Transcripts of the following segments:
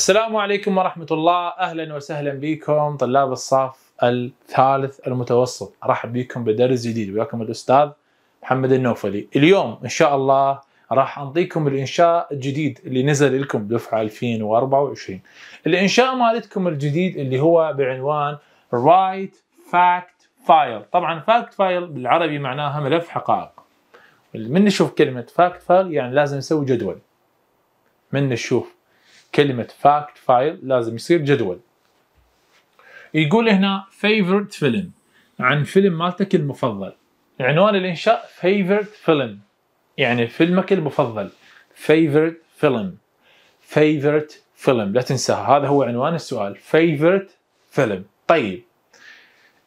السلام عليكم ورحمة الله أهلا وسهلا بكم طلاب الصف الثالث المتوسط أرحب بكم بدرس جديد وياكم الأستاذ محمد النوفلي اليوم إن شاء الله راح أنطيكم الإنشاء الجديد اللي نزل لكم دفعة 2024 الإنشاء مالتكم الجديد اللي هو بعنوان Write Fact File طبعا Fact File بالعربي معناها ملف حقائق من نشوف كلمة Fact File يعني لازم نسوي جدول من نشوف كلمه fact file لازم يصير جدول يقول هنا favorite فيلم عن فيلم مالتك المفضل عنوان الانشاء favorite فيلم يعني فيلمك المفضل favorite فيلم favorite فيلم لا تنسى هذا هو عنوان السؤال favorite فيلم طيب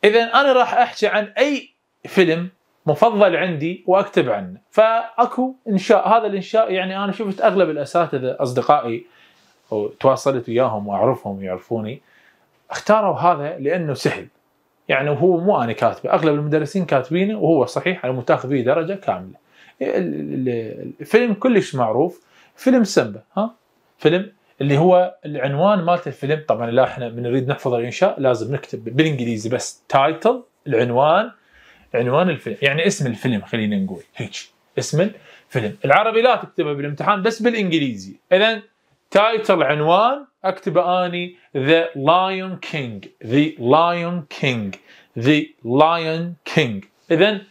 اذا انا راح احكي عن اي فيلم مفضل عندي واكتب عنه فاكو انشاء هذا الانشاء يعني انا شفت اغلب الاساتذه اصدقائي وتواصلت وياهم واعرفهم ويعرفوني اختاروا هذا لانه سهل يعني هو مو انا كاتبه اغلب المدرسين كاتبينه وهو صحيح انا متاخذ فيه درجه كامله الفيلم كلش معروف فيلم سمبا ها فيلم اللي هو العنوان مالت الفيلم طبعا لا احنا من نريد نحفظ الانشاء لازم نكتب بالانجليزي بس تايتل العنوان عنوان الفيلم يعني اسم الفيلم خلينا نقول هيك اسم الفيلم العربي لا تكتبه بالامتحان بس بالانجليزي اذا تايتل عنوان اكتبه اني ذا لايون كينج ذا لايون كينج ذا لايون كينج اذا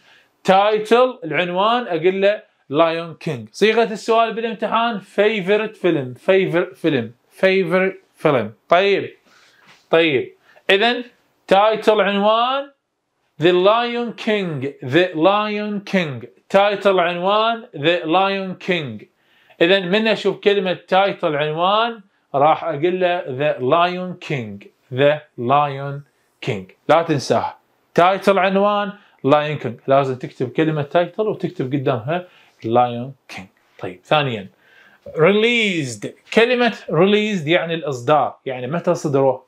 تايتل العنوان اقول له لايون كينج صيغه السؤال بالامتحان فيفرت فيلم فيفر فيلم فيفرت فيلم طيب طيب اذا تايتل عنوان ذا لايون كينج ذا لايون كينج تايتل عنوان ذا لايون كينج اذا من اشوف كلمه تايتل عنوان راح اقول له ذا لايون كينج ذا لايون كينج لا تنساها تايتل عنوان لايون كينج لازم تكتب كلمه تايتل وتكتب قدامها لايون كينج طيب ثانيا released كلمة released يعني الإصدار يعني متى صدروه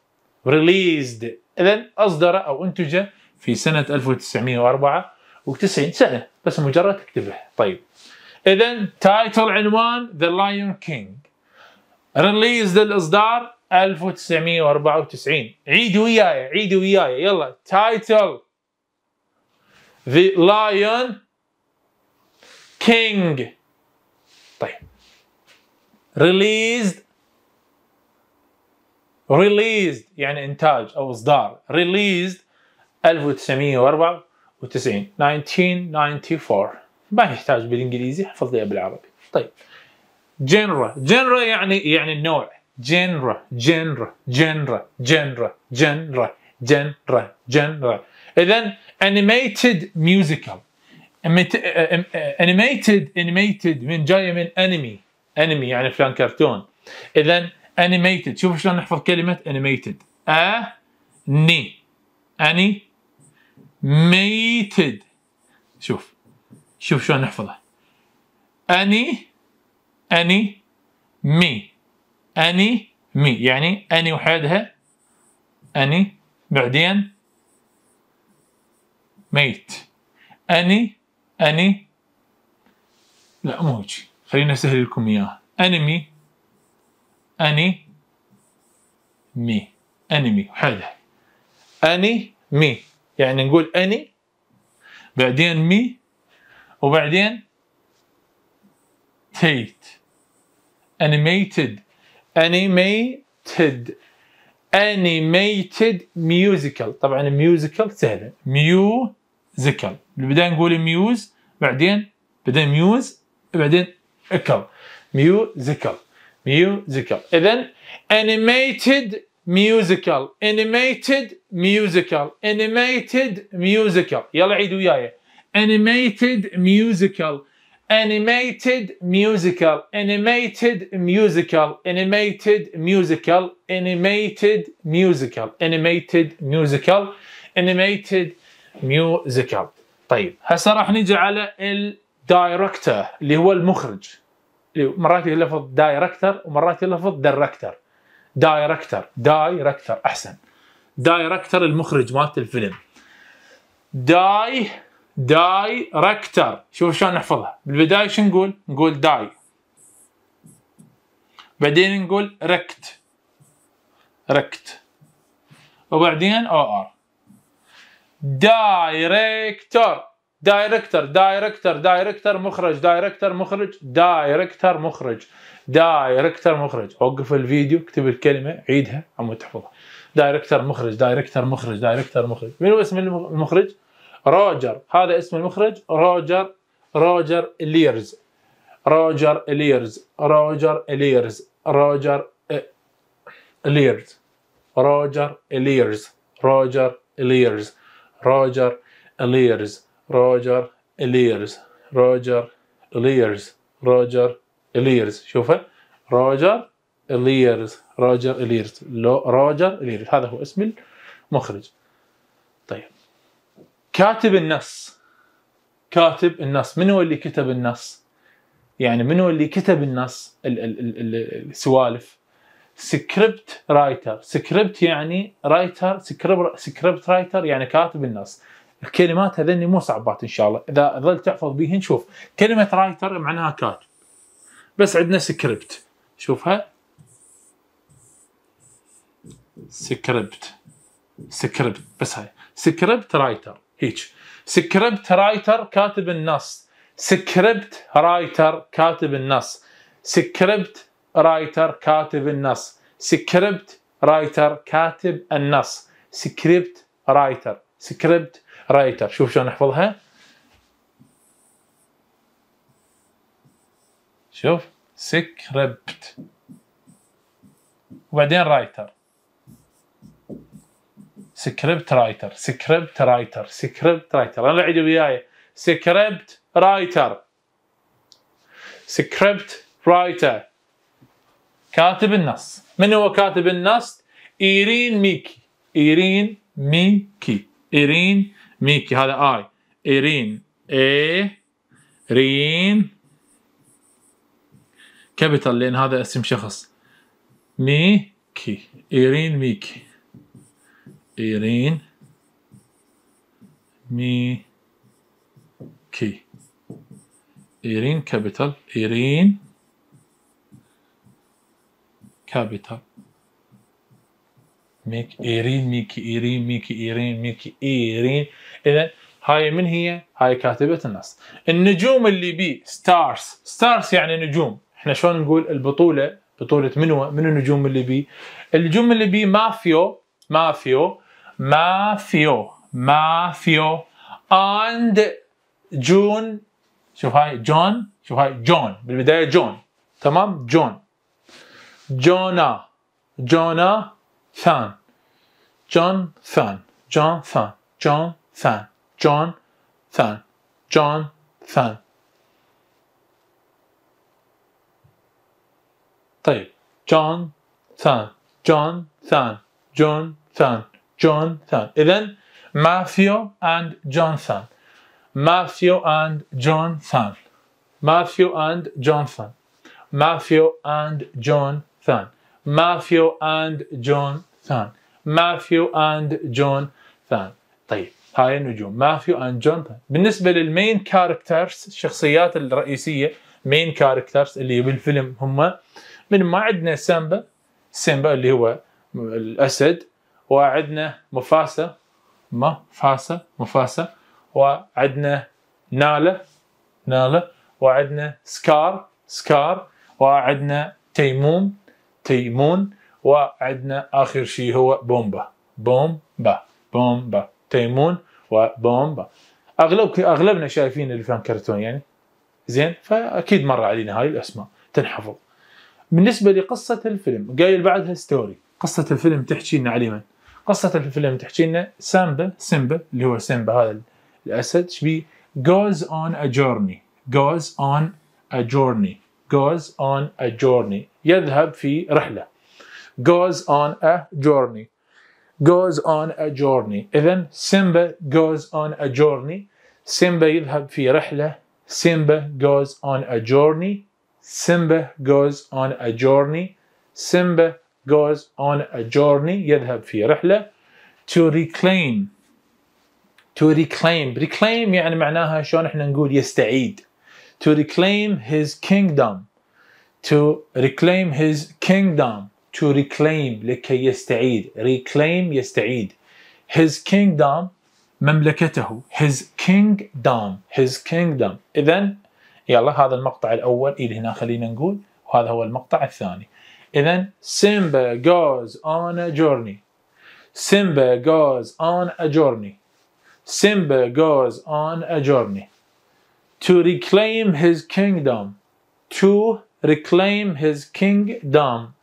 released إذا أصدر أو أنتج في سنة 1994 سنة بس مجرد تكتبها طيب اذا تايتل عنوان ذا لايون كينج ريليز للاصدار 1994 عيد وياي عيد وياي يلا تايتل ذا لايون كينج طيب ريليزد ريليزد يعني انتاج او اصدار ريليزد 1994 1994 ما يحتاج بالانجليزي حفظ لي بالعربي طيب جنرا جنرا يعني يعني النوع جنرا جنرا جنرا جنرا جنرا جنرا جنرا اذا انيميتد ميوزيكال انيميتد انيميتد من جايه من انمي انمي يعني فلان كرتون اذا انيميتد شوف شلون نحفظ كلمه انيميتد ا ني اني ميتد شوف شوف شلون نحفظه اني اني مي اني مي يعني اني وحدها اني بعدين ميت اني اني لا مو هيجي خليني اسهل لكم اياها انمي اني مي انمي وحدها اني مي يعني نقول اني بعدين مي وبعدين تيت انيميتد انيميتد انيميتد ميوزيكال طبعا ميوزيكال سهلة ميوزيكال نبدا نقول ميوز بعدين بعدين ميوز بعدين اكل ميوزيكال ميوزيكال اذا انيميتد ميوزيكال انيميتد ميوزيكال انيميتد ميوزيكال يلا عيد وياي animated musical animated musical animated musical animated musical animated musical animated musical animated musical طيب هسه راح نجي على الدايركتور اللي هو المخرج مرات يلفظ دايركتر ومرات يلفظ دايركتر دايركتر دايركتر احسن دايركتر المخرج مالت الفيلم داي دايركتر شوف شلون نحفظها بالبدايه شو نقول؟ نقول داي بعدين نقول ركت ركت وبعدين او ار دايركتر دايركتر دايركتر دايركتر مخرج دايركتر مخرج دايركتر مخرج دايركتر مخرج وقف الفيديو اكتب الكلمه عيدها عم تحفظها دايركتر مخرج دايركتر مخرج دايركتر مخرج من هو اسم المخرج روجر هذا اسم المخرج روجر روجر ليرز روجر ليرز روجر ليرز روجر ليرز روجر ليرز روجر ليرز روجر ليرز روجر ليرز روجر ليرز روجر ليرز شوفه روجر ليرز روجر ليرز روجر ليرز هذا هو اسم المخرج كاتب النص كاتب النص من هو اللي كتب النص يعني من هو اللي كتب النص السوالف سكريبت رايتر سكريبت يعني رايتر سكريبت رايتر يعني كاتب النص الكلمات هذني مو صعبات ان شاء الله اذا ظل تحفظ به شوف كلمه رايتر معناها كاتب بس عندنا سكريبت شوفها سكريبت سكريبت بس هاي سكريبت رايتر هيك سكريبت رايتر كاتب النص سكريبت رايتر كاتب النص سكريبت رايتر كاتب النص سكريبت رايتر كاتب النص سكريبت رايتر سكريبت رايتر شوف شلون احفظها شوف سكريبت وبعدين رايتر سكريبت رايتر سكريبت رايتر سكريبت رايتر انا عيد وياي سكريبت رايتر سكريبت رايتر كاتب النص من هو كاتب النص ايرين ميكي ايرين ميكي ايرين ميكي هذا اي ايرين اي رين كابيتال لان هذا اسم شخص ميكي ايرين ميكي إيرين مي كي إيرين كابيتال إيرين كابيتال ميك إيرين ميكي إيرين ميكي إيرين ميكي إيرين إذا هاي من هي؟ هاي كاتبة النص النجوم اللي بي ستارز ستارز يعني نجوم احنا شلون نقول البطولة بطولة منو من النجوم اللي بي النجوم اللي بي مافيو مافيو ماثيو ماثيو اند جون شوف هاي جون شوف هاي جون بالبداية جون تمام جون جونا جونا ثان جون ثان جون ثان جون ثان جون ثان جون ثان طيب جون ثان جون ثان جون ثان جونثان اذا ماثيو اند جونثان ماثيو اند جونثان ماثيو اند جونثان ماثيو اند جونثان ماثيو اند جونثان ماثيو اند جونثان طيب هاي النجوم ماثيو اند جونثان بالنسبه للمين كاركترز الشخصيات الرئيسيه مين كاركترز اللي بالفيلم هم من ما عندنا سامبا سيمبا اللي هو الاسد وعندنا مفاسة ما فاسة مفاسة وعندنا نالة نالة وعندنا سكار سكار وعندنا تيمون تيمون وعندنا آخر شيء هو بومبا بومبا بومبا تيمون وبومبا اغلب اغلبنا شايفين اللي كرتون يعني زين فاكيد مر علينا هاي الاسماء تنحفظ بالنسبه لقصه الفيلم قايل بعدها ستوري قصه الفيلم تحكي لنا علي من قصه الفيلم تحكي لنا سامبا سيمبا اللي هو سيمبا هذا الاسد شبي goes on a journey goes on a journey goes on a journey يذهب في رحله goes on a journey goes on a journey اذا سيمبا goes on a journey سيمبا يذهب في رحله سيمبا goes on a journey سيمبا goes on a journey سيمبا goes on a journey يذهب في رحلة to reclaim to reclaim reclaim يعني معناها شلون احنا نقول يستعيد to reclaim his kingdom to reclaim his kingdom to reclaim لكي يستعيد reclaim يستعيد his kingdom مملكته his kingdom his kingdom اذا يلا هذا المقطع الاول الى هنا خلينا نقول وهذا هو المقطع الثاني And then Simba goes on a journey. Simba goes on a journey. Simba goes on a journey to reclaim his kingdom. To reclaim his kingdom.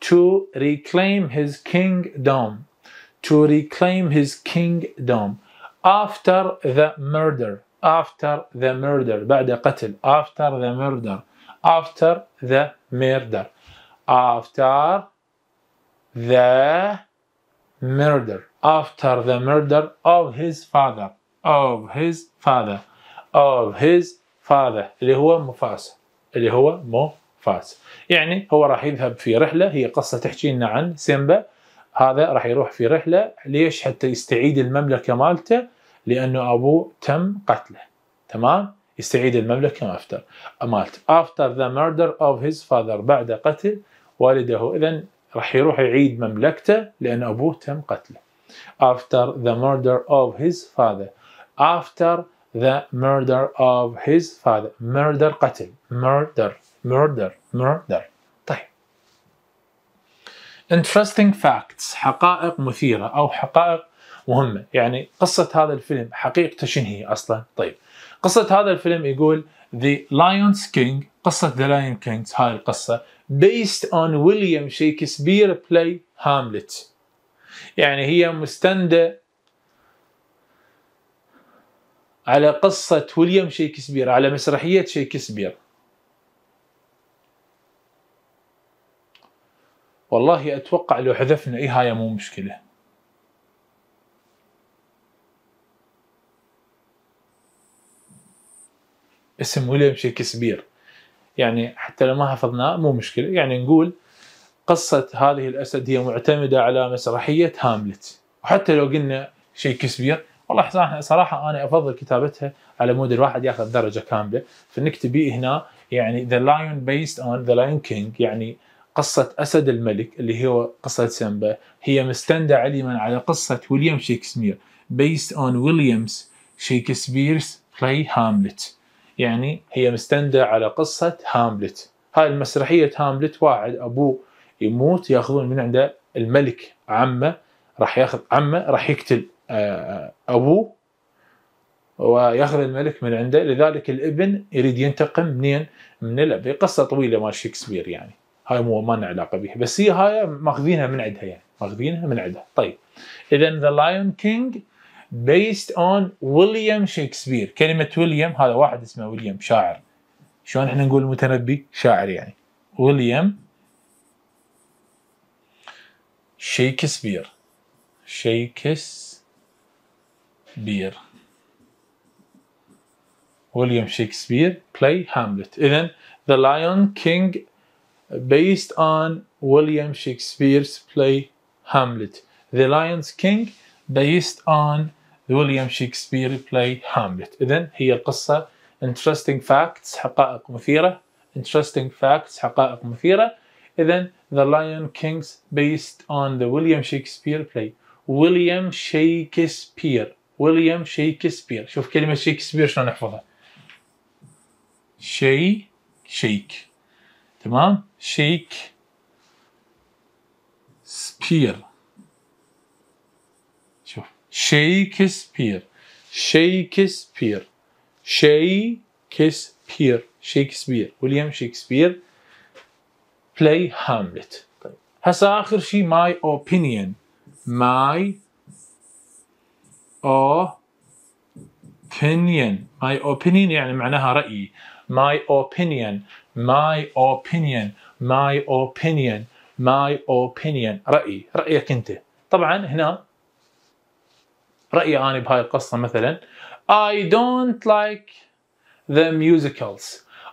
To reclaim his kingdom. To reclaim his kingdom. After the murder. After the murder. بعد قتل. After the murder. After the murder. after the murder after the murder of his father of his father of his father اللي هو مفاس اللي هو مفاس يعني هو راح يذهب في رحلة هي قصة تحكي لنا عن سيمبا هذا راح يروح في رحلة ليش حتى يستعيد المملكة مالته لأنه أبوه تم قتله تمام يستعيد المملكة مالته after the murder of his father بعد قتل والده إذا راح يروح يعيد مملكته لأن أبوه تم قتله after the murder of his father after the murder of his father murder قتل murder murder murder طيب interesting facts حقائق مثيرة أو حقائق مهمة يعني قصة هذا الفيلم حقيقته شنو هي أصلا طيب قصة هذا الفيلم يقول The Lion's King قصة The Lion King هاي القصة based on William Shakespeare play Hamlet يعني هي مستندة على قصة ويليام شيكسبير على مسرحية شيكسبير والله أتوقع لو حذفنا اي هاي مو مشكلة اسم ويليام شكسبير يعني حتى لو ما حفظناه مو مشكله يعني نقول قصه هذه الاسد هي معتمده على مسرحيه هاملت وحتى لو قلنا شكسبير والله صراحه انا افضل كتابتها على مود الواحد ياخذ درجه كامله فنكتبي هنا يعني ذا لايون بيست اون ذا لايون كينج يعني قصة أسد الملك اللي هو قصة سمبا هي مستندة علما على قصة ويليام شكسبير بيست اون ويليامز شيكسبيرز بلاي هاملت يعني هي مستندة على قصة هاملت هاي المسرحية هاملت واحد أبوه يموت ياخذون من عنده الملك عمه راح ياخذ عمه راح يقتل آه، آه، أبوه وياخذ الملك من عنده لذلك الابن يريد ينتقم منين من الأب قصة طويلة مال شكسبير يعني هاي مو ما لنا علاقة بها بس هي هاي ماخذينها من عندها يعني ماخذينها من عندها طيب إذا ذا لايون كينج based on ويليام شكسبير كلمة ويليام هذا واحد اسمه ويليام شاعر شلون احنا نقول متنبي شاعر يعني ويليام شيكسبير شيكسبير ويليام شكسبير play هاملت اذا The Lion King based on ويليام شكسبيرز play Hamlet The Lion's King based on the William Shakespeare play Hamlet إذا هي القصة interesting facts حقائق مثيرة interesting facts حقائق مثيرة إذا The Lion Kings based on the William Shakespeare play William Shakespeare William Shakespeare شوف كلمة Shakespeare شلون نحفظها شي شيك تمام شيك سبير شوف شيكسبير شيكسبير شيكسبير شيكسبير ويليام شيكسبير بلاي طيب. هاملت هسا اخر شيء ماي اوبينيون ماي او اوبينيون ماي اوبينيون يعني معناها رايي my opinion my opinion my opinion my opinion رأيي رأيك أنت طبعا هنا رايي انا بهاي القصه مثلا I don't like the musicals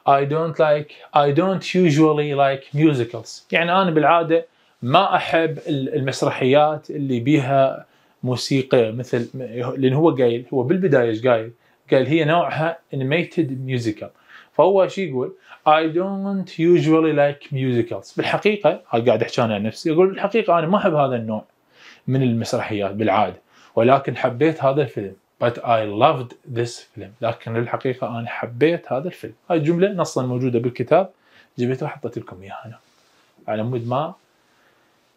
I don't like I don't usually like musicals يعني انا بالعاده ما احب المسرحيات اللي بيها موسيقى مثل لان هو قايل هو بالبدايه ايش قايل؟ قال هي نوعها animated musical فهو شو يقول I don't usually like musicals بالحقيقة قاعد أحكي أنا عن نفسي أقول بالحقيقة أنا ما أحب هذا النوع من المسرحيات بالعادة ولكن حبيت هذا الفيلم but I loved this film لكن الحقيقة أنا حبيت هذا الفيلم هاي الجملة نصا موجودة بالكتاب جبتها وحطيت لكم إياها أنا على مود ما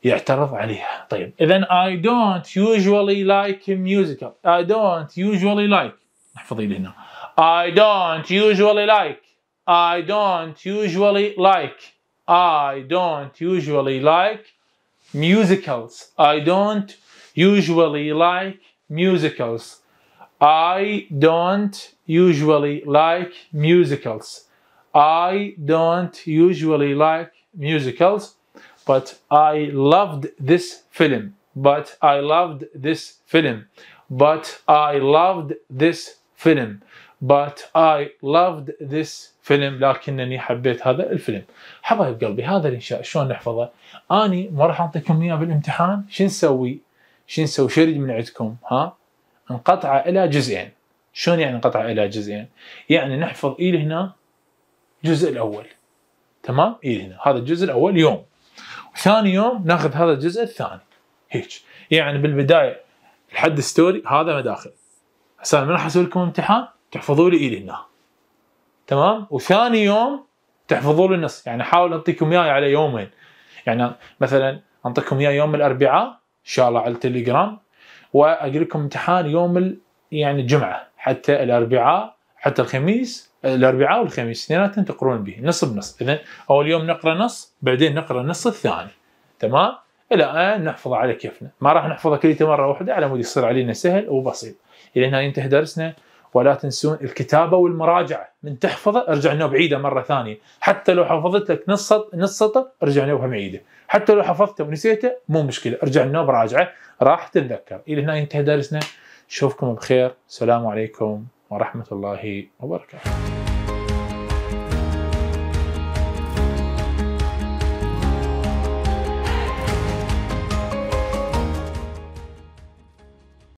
يعترض عليها طيب إذا I don't usually like musical I don't usually like احفظي لي هنا I don't usually like I don't usually like I don't usually like musicals I don't usually like musicals. I don't usually like musicals. I don't usually like musicals, but I loved this film. But I loved this film. But I loved this film. But I loved this film. لكنني حبيت هذا الفيلم حبايب قلبي هذا الانشاء شلون نحفظه اني ما راح اعطيكم اياه بالامتحان شو نسوي شو نسوي شو من عندكم ها انقطع الى جزئين شلون يعني انقطع الى جزئين يعني نحفظ ايل هنا الجزء الاول تمام ايل هنا هذا الجزء الاول يوم ثاني يوم ناخذ هذا الجزء الثاني هيك يعني بالبدايه الحد ستوري هذا مداخل هسه ما راح اسوي لكم امتحان تحفظوا لي ايلي هنا تمام وثاني يوم تحفظوا لي النص يعني احاول اعطيكم اياه على يومين يعني مثلا انطيكم اياه يوم الاربعاء ان شاء الله على التليجرام واقول لكم امتحان يوم ال... يعني الجمعه حتى الاربعاء حتى الخميس الاربعاء والخميس اثنيناتهم تقرون به نص بنص اذا اول يوم نقرا نص بعدين نقرا النص الثاني تمام الى ان نحفظه على كيفنا ما راح نحفظه كليته مره واحده على مود يصير علينا سهل وبسيط الى هنا ينتهي درسنا ولا تنسون الكتابه والمراجعه من تحفظه ارجع نوب عيده مره ثانيه حتى لو حفظت لك نص نص سطر ارجع نوبها معيده حتى لو حفظته ونسيته مو مشكله ارجع النوبة راجعه راح تتذكر الى هنا ينتهي درسنا اشوفكم بخير السلام عليكم ورحمه الله وبركاته